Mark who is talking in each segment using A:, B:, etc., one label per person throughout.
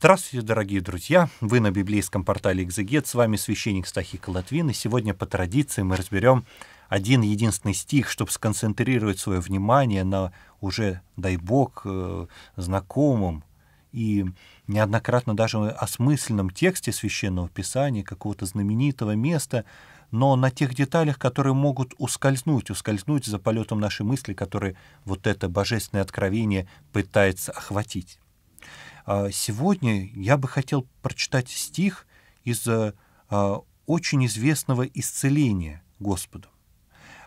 A: Здравствуйте, дорогие друзья! Вы на библейском портале «Экзегет», с вами священник Стахик Латвин, и сегодня по традиции мы разберем один единственный стих, чтобы сконцентрировать свое внимание на уже, дай Бог, э, знакомом и неоднократно даже осмысленном тексте Священного Писания, какого-то знаменитого места, но на тех деталях, которые могут ускользнуть, ускользнуть за полетом нашей мысли, которые вот это божественное откровение пытается охватить. А, сегодня я бы хотел прочитать стих из э, а, очень известного исцеления Господу.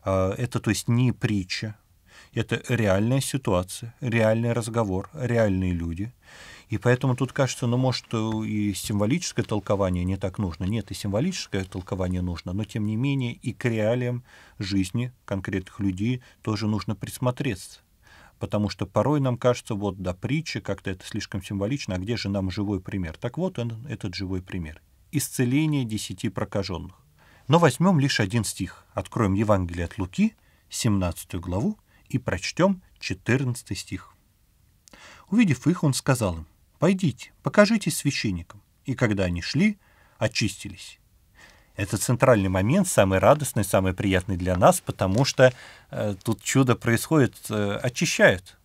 A: А, это, то есть, не притча, это реальная ситуация, реальный разговор, реальные люди. И поэтому тут кажется, ну, может, и символическое толкование не так нужно. Нет, и символическое толкование нужно, но, тем не менее, и к реалиям жизни конкретных людей тоже нужно присмотреться потому что порой нам кажется, вот до да, притчи, как-то это слишком символично, а где же нам живой пример? Так вот он, этот живой пример. Исцеление десяти прокаженных. Но возьмем лишь один стих. Откроем Евангелие от Луки, 17 главу, и прочтем 14 стих. Увидев их, он сказал им, «Пойдите, покажитесь священникам». И когда они шли, очистились. Это центральный момент, самый радостный, самый приятный для нас, потому что э, тут чудо происходит, э, очищает.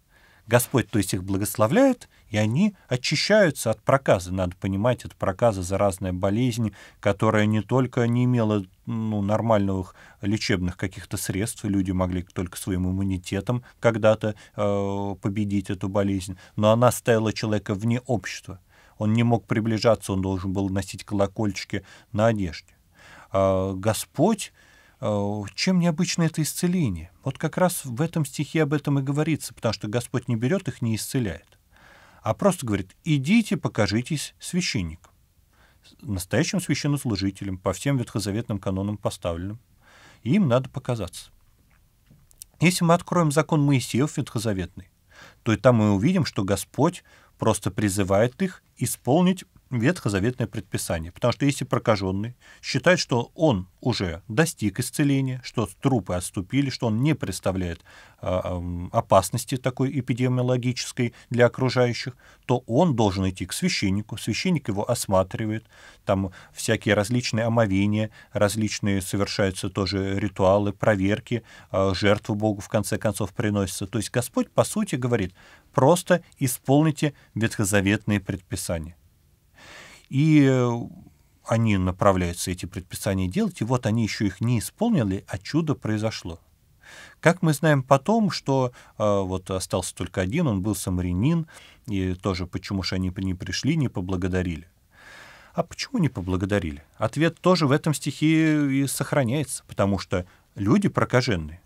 A: Господь, то есть их благословляет, и они очищаются от проказа. Надо понимать, это проказа, заразная болезнь, которая не только не имела ну, нормальных лечебных каких-то средств, люди могли только своим иммунитетом когда-то э, победить эту болезнь, но она ставила человека вне общества. Он не мог приближаться, он должен был носить колокольчики на одежде. А, Господь, а, чем необычно это исцеление? Вот как раз в этом стихе об этом и говорится, потому что Господь не берет их, не исцеляет, а просто говорит, идите, покажитесь священникам, настоящим священнослужителям, по всем ветхозаветным канонам поставленным, и им надо показаться. Если мы откроем закон Моисеев ветхозаветный, то и там мы увидим, что Господь просто призывает их исполнить ветхозаветное предписание. Потому что если прокаженный считает, что он уже достиг исцеления, что трупы отступили, что он не представляет а, а, опасности такой эпидемиологической для окружающих, то он должен идти к священнику. Священник его осматривает, там всякие различные омовения, различные совершаются тоже ритуалы, проверки, а, жертву Богу в конце концов приносятся. То есть Господь, по сути, говорит, просто исполните ветхозаветные предписания. И э, они направляются эти предписания делать, и вот они еще их не исполнили, а чудо произошло. Как мы знаем потом, что э, вот остался только один, он был самарянин, и тоже почему же они не пришли, не поблагодарили. А почему не поблагодарили? Ответ тоже в этом стихе и сохраняется, потому что люди прокаженные,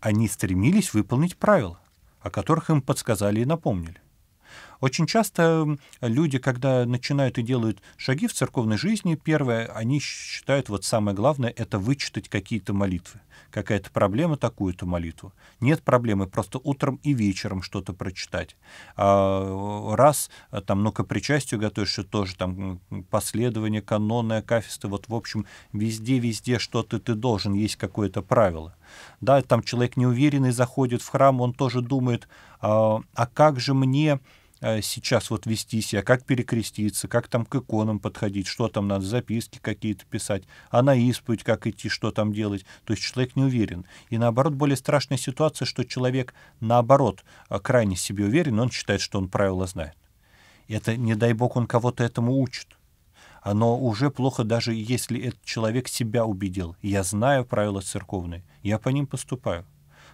A: они стремились выполнить правила, о которых им подсказали и напомнили. Очень часто люди, когда начинают и делают шаги в церковной жизни, первое, они считают, вот самое главное, это вычитать какие-то молитвы. Какая-то проблема, такую-то молитву. Нет проблемы, просто утром и вечером что-то прочитать. А раз, э, там, ну, к причастию готовишься, тоже там последование, канонное акафисты, вот, в общем, везде-везде что-то ты должен, есть какое-то правило. Да, там человек неуверенный заходит в храм, он тоже думает, а, а как же мне Э, сейчас вот вести себя, как перекреститься, как там к иконам подходить, что там надо, записки какие-то писать, а на исповедь как идти, что там делать. То есть человек не уверен. И наоборот, более страшная ситуация, что человек наоборот э, крайне себе уверен, он считает, что он правила знает. Это, не дай бог, он кого-то этому учит. Но уже плохо, даже если этот человек себя убедил. Я знаю правила церковные, я по ним поступаю.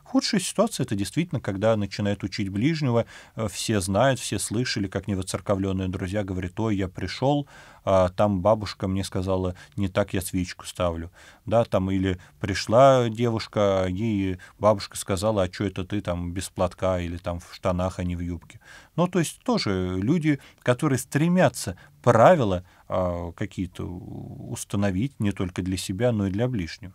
A: Худшая ситуация — это действительно, когда начинает учить ближнего, э, все знают, все слышали, как невоцерковленные друзья говорят, ой, я пришел, а там бабушка мне сказала, не так я свечку ставлю. Да, там или пришла девушка, а ей бабушка сказала, а что это ты там без платка или там в штанах, а не в юбке. Ну, то есть тоже люди, которые стремятся правила а, какие-то установить не только для себя, но и для ближнего.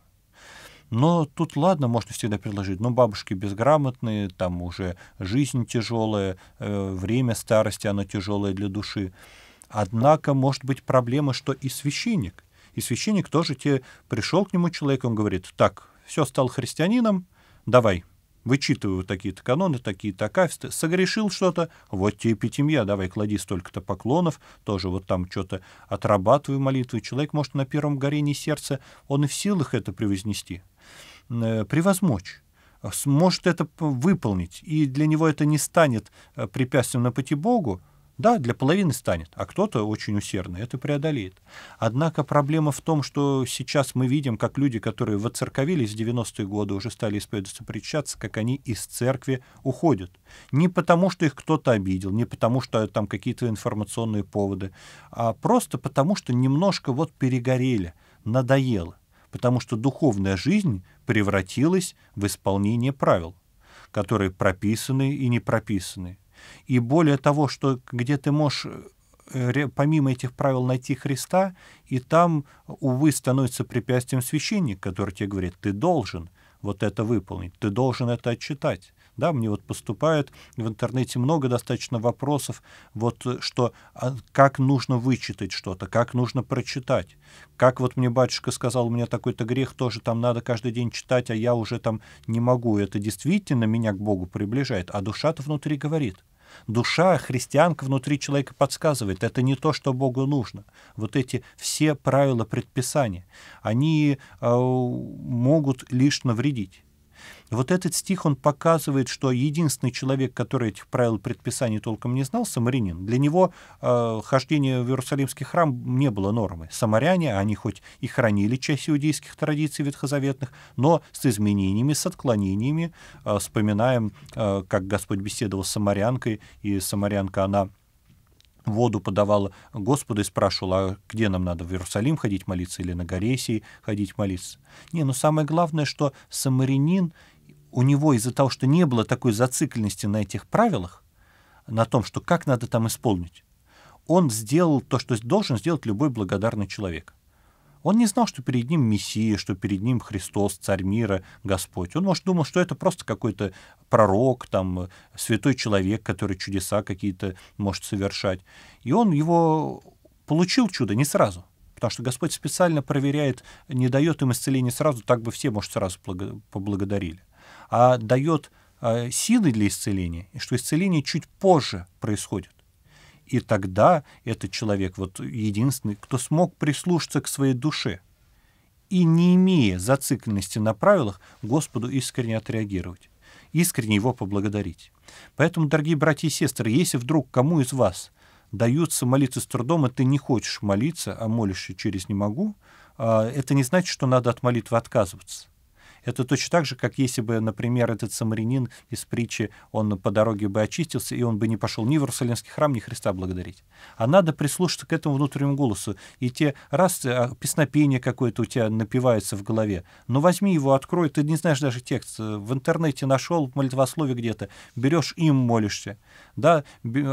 A: Но тут ладно, можно всегда предложить. Но бабушки безграмотные, там уже жизнь тяжелая, э, время старости, оно тяжелое для души. Однако может быть проблема, что и священник. И священник тоже тебе пришел к нему человек, он говорит, так, все, стал христианином, давай, вычитываю такие-то каноны, такие-то акафисты, согрешил что-то, вот тебе пятимья, давай клади столько-то поклонов, тоже вот там что-то отрабатываю молитвы. Человек может на первом горении сердца, он и в силах это превознести, э, превозмочь сможет это выполнить, и для него это не станет э, препятствием на пути Богу, да, для половины станет, а кто-то очень усердно это преодолеет. Однако проблема в том, что сейчас мы видим, как люди, которые воцерковились в 90-е годы, уже стали исповедоваться, причащаться, как они из церкви уходят. Не потому, что их кто-то обидел, не потому, что там какие-то информационные поводы, а просто потому, что немножко вот перегорели, надоело. Потому что духовная жизнь превратилась в исполнение правил, которые прописаны и не прописаны, и более того, что где ты можешь э, помимо этих правил найти Христа, и там, увы, становится препятствием священник, который тебе говорит, ты должен вот это выполнить, ты должен это отчитать. Да, мне вот поступает в интернете много достаточно вопросов, вот э, что, а как нужно вычитать что-то, как нужно прочитать. Как вот мне батюшка сказал, у меня такой-то грех тоже там надо каждый день читать, а я уже там не могу. Это действительно меня к Богу приближает, а душа-то внутри говорит, Душа, христианка внутри человека подсказывает, это не то, что Богу нужно. Вот эти все правила предписания, они э, могут лишь навредить. Вот этот стих, он показывает, что единственный человек, который этих правил предписаний толком не знал, самарянин, для него э, хождение в Иерусалимский храм не было нормы. Самаряне, они хоть и хранили часть иудейских традиций ветхозаветных, но с изменениями, с отклонениями. Э, вспоминаем, э, как Господь беседовал с самарянкой, и самарянка, она воду подавала Господу и спрашивала, а где нам надо, в Иерусалим ходить молиться или на горе сей ходить молиться? Не, но самое главное, что самарянин у него из-за того, что не было такой зацикленности на этих правилах, на том, что как надо там исполнить, он сделал то, что должен сделать любой благодарный человек. Он не знал, что перед ним Мессия, что перед ним Христос, Царь мира, Господь. Он, может, думал, что это просто какой-то пророк, там, святой человек, который чудеса какие-то может совершать. И он его получил чудо не сразу, потому что Господь специально проверяет, не дает им исцеление сразу, так бы все, может, сразу поблагодарили а дает э, силы для исцеления, и что исцеление чуть позже происходит. И тогда этот человек, вот единственный, кто смог прислушаться к своей душе и, не имея зацикленности на правилах, Господу искренне отреагировать, искренне его поблагодарить. Поэтому, дорогие братья и сестры, если вдруг кому из вас даются молиться с трудом, и ты не хочешь молиться, а молишься через «не могу», э, это не значит, что надо от молитвы отказываться. Это точно так же, как если бы, например, этот самарянин из притчи, он по дороге бы очистился, и он бы не пошел ни в Иерусалимский храм, ни Христа благодарить. А надо прислушаться к этому внутреннему голосу. И те, раз а, песнопение какое-то у тебя напивается в голове, но ну, возьми его, открой, ты не знаешь даже текст, в интернете нашел молитвословие где-то, берешь им молишься. Да,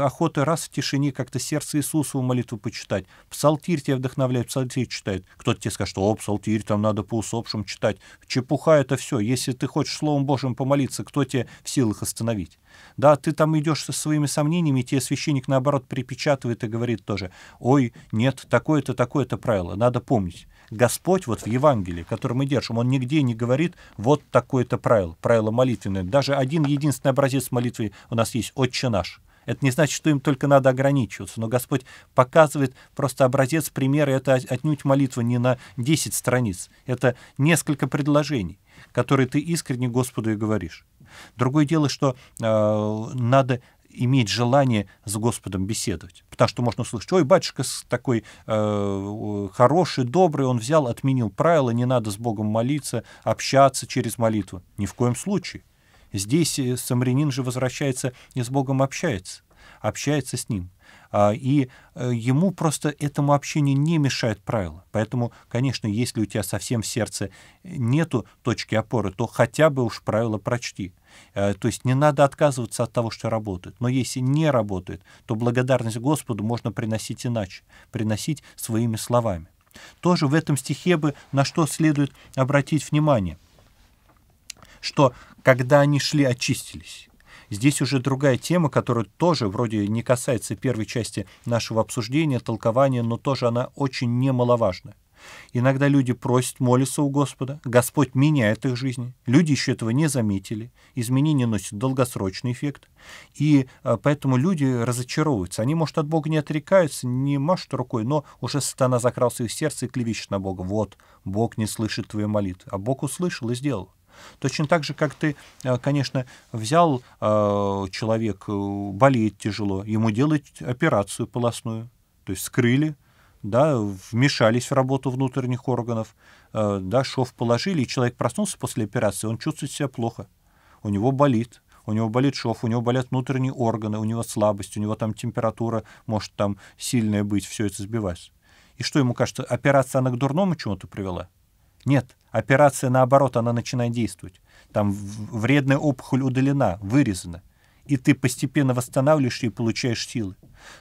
A: охота раз в тишине как-то сердце Иисусову молитву почитать. Псалтирь тебя вдохновляет, псалтирь читает. Кто-то тебе скажет, что, о, псалтирь, там надо по усопшим читать. Чепуха это все. Если ты хочешь Словом Божьим помолиться, кто тебе в силах остановить? Да, ты там идешь со своими сомнениями, и тебе священник, наоборот, припечатывает и говорит тоже, ой, нет, такое-то, такое-то правило, надо помнить. Господь вот в Евангелии, который мы держим, он нигде не говорит, вот такое-то правило, правило молитвенное. Даже один единственный образец молитвы у нас есть, «Отче наш». Это не значит, что им только надо ограничиваться, но Господь показывает просто образец примера, это отнюдь молитва не на 10 страниц, это несколько предложений, которые ты искренне Господу и говоришь. Другое дело, что э, надо иметь желание с Господом беседовать. Потому что можно услышать, ой, батюшка такой э, хороший, добрый, он взял, отменил правила, не надо с Богом молиться, общаться через молитву. Ни в коем случае. Здесь э, самарянин же возвращается не с Богом общается, общается с Ним. А, и э, ему просто этому общению не мешает правила. Поэтому, конечно, если у тебя совсем в сердце нету точки опоры, то хотя бы уж правила прочти. Э, то есть не надо отказываться от того, что работает. Но если не работает, то благодарность Господу можно приносить иначе, приносить своими словами. Тоже в этом стихе бы на что следует обратить внимание – что когда они шли, очистились. Здесь уже другая тема, которая тоже вроде не касается первой части нашего обсуждения, толкования, но тоже она очень немаловажна. Иногда люди просят, молятся у Господа, Господь меняет их жизни. Люди еще этого не заметили, изменения носят долгосрочный эффект. И э, поэтому люди разочаровываются. Они, может, от Бога не отрекаются, не машут рукой, но уже сатана закрался их сердце и клевещет на Бога. Вот, Бог не слышит твоей молитвы. А Бог услышал и сделал. Точно так же, как ты, э, конечно, взял э, человек, э, болеет тяжело, ему делать операцию полостную, то есть скрыли, да, вмешались в работу внутренних органов, да, шов положили, и человек проснулся после операции, он чувствует себя плохо, у него болит, у него болит шов, у него болят внутренние органы, у него слабость, у него там температура может там сильная быть, все это сбивать. И что ему кажется, операция она к дурному чему-то привела? Нет, операция наоборот, она начинает действовать. Там вредная опухоль удалена, вырезана. И ты постепенно восстанавливаешь и получаешь силы.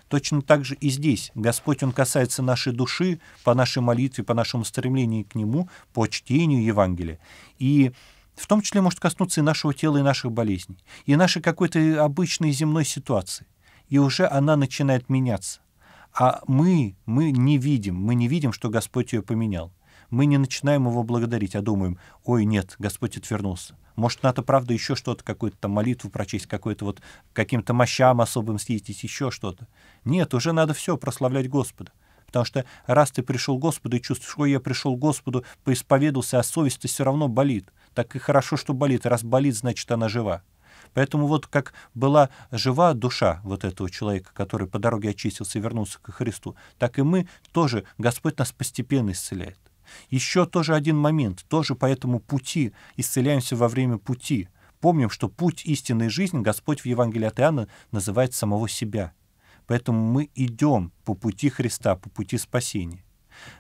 A: Точно так же и здесь. Господь, Он касается нашей души, по нашей молитве, по нашему стремлению к Нему, по чтению Евангелия. И в том числе может коснуться и нашего тела, и наших болезней, и нашей какой-то обычной земной ситуации. И уже она начинает меняться. А мы, мы не видим, мы не видим, что Господь ее поменял мы не начинаем его благодарить, а думаем, ой, нет, Господь отвернулся. Может, надо, правда, еще что-то, какую-то там молитву прочесть, какой-то вот каким-то мощам особым съездить, еще что-то. Нет, уже надо все прославлять Господа. Потому что раз ты пришел к Господу и чувствуешь, ой, я пришел к Господу, поисповедался, а совесть-то все равно болит. Так и хорошо, что болит. Раз болит, значит, она жива. Поэтому вот как была жива душа вот этого человека, который по дороге очистился и вернулся к Христу, так и мы тоже, Господь нас постепенно исцеляет. Еще тоже один момент, тоже по этому пути, исцеляемся во время пути. Помним, что путь истинной жизни Господь в Евангелии от Иоанна называет самого себя. Поэтому мы идем по пути Христа, по пути спасения.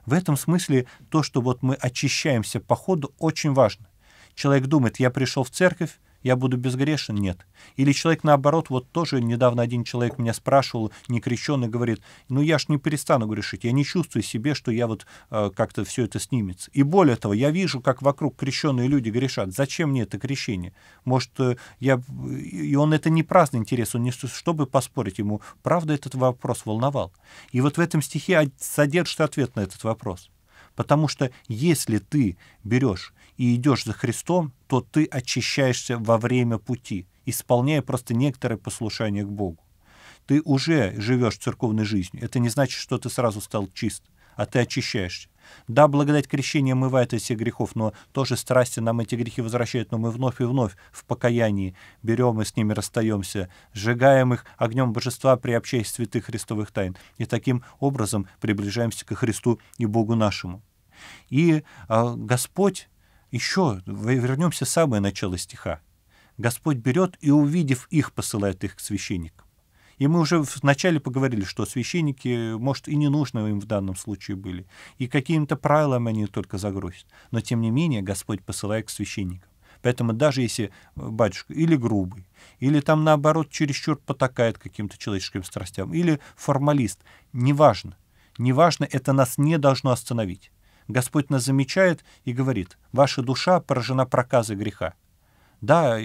A: В этом смысле то, что вот мы очищаемся по ходу, очень важно. Человек думает, я пришел в церковь, я буду безгрешен? Нет. Или человек наоборот, вот тоже недавно один человек меня спрашивал, не крещенный, говорит, ну я ж не перестану грешить, я не чувствую себе, что я вот э, как-то все это снимется. И более того, я вижу, как вокруг крещенные люди грешат. Зачем мне это крещение? Может, э, я... И он это не праздный интерес, он не чтобы поспорить ему. Правда, этот вопрос волновал. И вот в этом стихе содержится ответ на этот вопрос. Потому что если ты берешь и идешь за Христом, то ты очищаешься во время пути, исполняя просто некоторое послушание к Богу. Ты уже живешь церковной жизнью. Это не значит, что ты сразу стал чист, а ты очищаешься. Да, благодать крещения омывает от всех грехов, но тоже страсти нам эти грехи возвращают, но мы вновь и вновь в покаянии берем и с ними расстаемся, сжигаем их огнем божества, приобщаясь святых христовых тайн, и таким образом приближаемся к Христу и Богу нашему. И э, Господь еще вернемся в самое начало стиха. Господь берет и, увидев их, посылает их к священникам. И мы уже вначале поговорили, что священники, может, и не нужно им в данном случае были, и какими-то правилами они только загрузят. Но, тем не менее, Господь посылает к священникам. Поэтому даже если э, батюшка или грубый, или там, наоборот, чересчур потакает каким-то человеческим страстям, или формалист, неважно, неважно, это нас не должно остановить. Господь нас замечает и говорит, ваша душа поражена проказой греха. Да,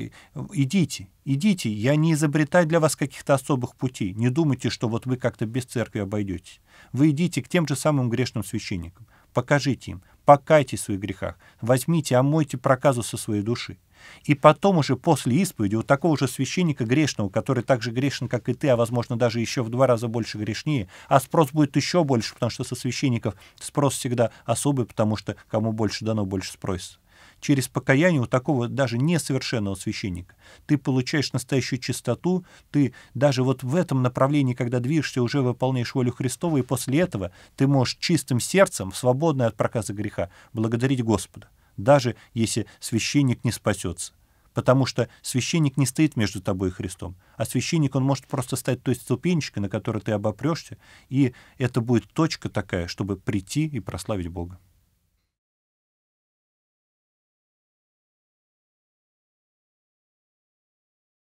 A: идите, идите, я не изобретаю для вас каких-то особых путей. Не думайте, что вот вы как-то без церкви обойдетесь. Вы идите к тем же самым грешным священникам. Покажите им, покайтесь в своих грехах, возьмите, омойте проказу со своей души. И потом уже после исповеди у такого же священника грешного, который так же грешен, как и ты, а возможно даже еще в два раза больше грешнее, а спрос будет еще больше, потому что со священников спрос всегда особый, потому что кому больше дано, больше спросится через покаяние у такого даже несовершенного священника. Ты получаешь настоящую чистоту, ты даже вот в этом направлении, когда движешься, уже выполняешь волю Христову, и после этого ты можешь чистым сердцем, свободное от проказа греха, благодарить Господа даже если священник не спасется. Потому что священник не стоит между тобой и Христом, а священник, он может просто стать той ступенечкой, на которой ты обопрешься, и это будет точка такая, чтобы прийти и прославить Бога.